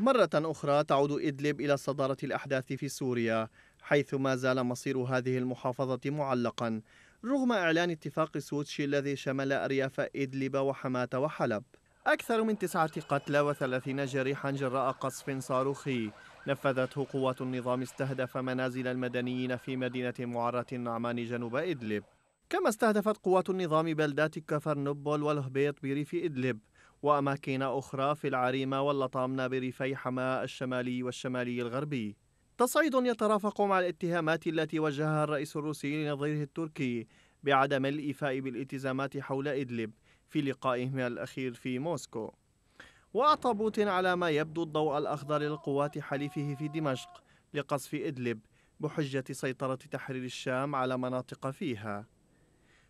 مرة أخرى تعود إدلب إلى صدارة الأحداث في سوريا حيث ما زال مصير هذه المحافظة معلقا رغم إعلان اتفاق سوتشي الذي شمل أرياف إدلب وحماة وحلب أكثر من تسعة قتلى وثلاثين جريحا جراء قصف صاروخي نفذته قوات النظام استهدف منازل المدنيين في مدينة معرة النعمان جنوب إدلب كما استهدفت قوات النظام بلدات كفر نبول والهبيط بريف إدلب وأماكن أخرى في العريمة واللطامنة بريفي حماة الشمالي والشمالي الغربي تصعيد يترافق مع الاتهامات التي وجهها الرئيس الروسي لنظيره التركي بعدم الإيفاء بالالتزامات حول إدلب في لقائهما الأخير في موسكو وأعطى بوتين على ما يبدو الضوء الأخضر لقوات حليفه في دمشق لقصف إدلب بحجة سيطرة تحرير الشام على مناطق فيها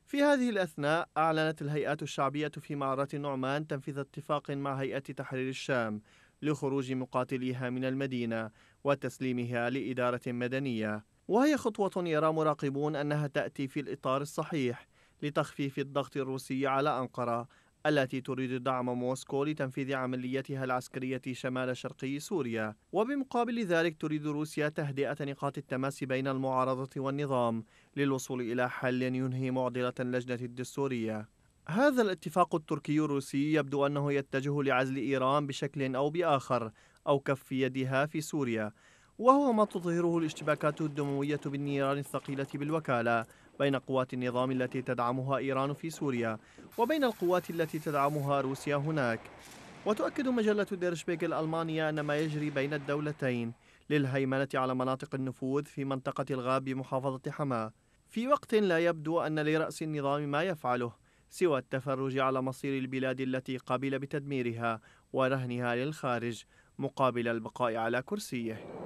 في هذه الأثناء أعلنت الهيئات الشعبية في معرة النعمان تنفيذ اتفاق مع هيئة تحرير الشام لخروج مقاتليها من المدينة وتسليمها لإدارة مدنية وهي خطوة يرى مراقبون أنها تأتي في الإطار الصحيح لتخفيف الضغط الروسي على أنقرة التي تريد دعم موسكو لتنفيذ عملياتها العسكرية شمال شرقي سوريا وبمقابل ذلك تريد روسيا تهدئة نقاط التماس بين المعارضة والنظام للوصول إلى حل ينهي معضلة اللجنة الدستورية هذا الاتفاق التركي الروسي يبدو أنه يتجه لعزل إيران بشكل أو بآخر أو كف يدها في سوريا وهو ما تظهره الاشتباكات الدموية بالنيران الثقيلة بالوكالة بين قوات النظام التي تدعمها إيران في سوريا وبين القوات التي تدعمها روسيا هناك وتؤكد مجلة ديرشبيغ الألمانية أن ما يجري بين الدولتين للهيمنة على مناطق النفوذ في منطقة الغاب بمحافظة حماة في وقت لا يبدو أن لرأس النظام ما يفعله سوى التفرج على مصير البلاد التي قبل بتدميرها ورهنها للخارج مقابل البقاء على كرسيه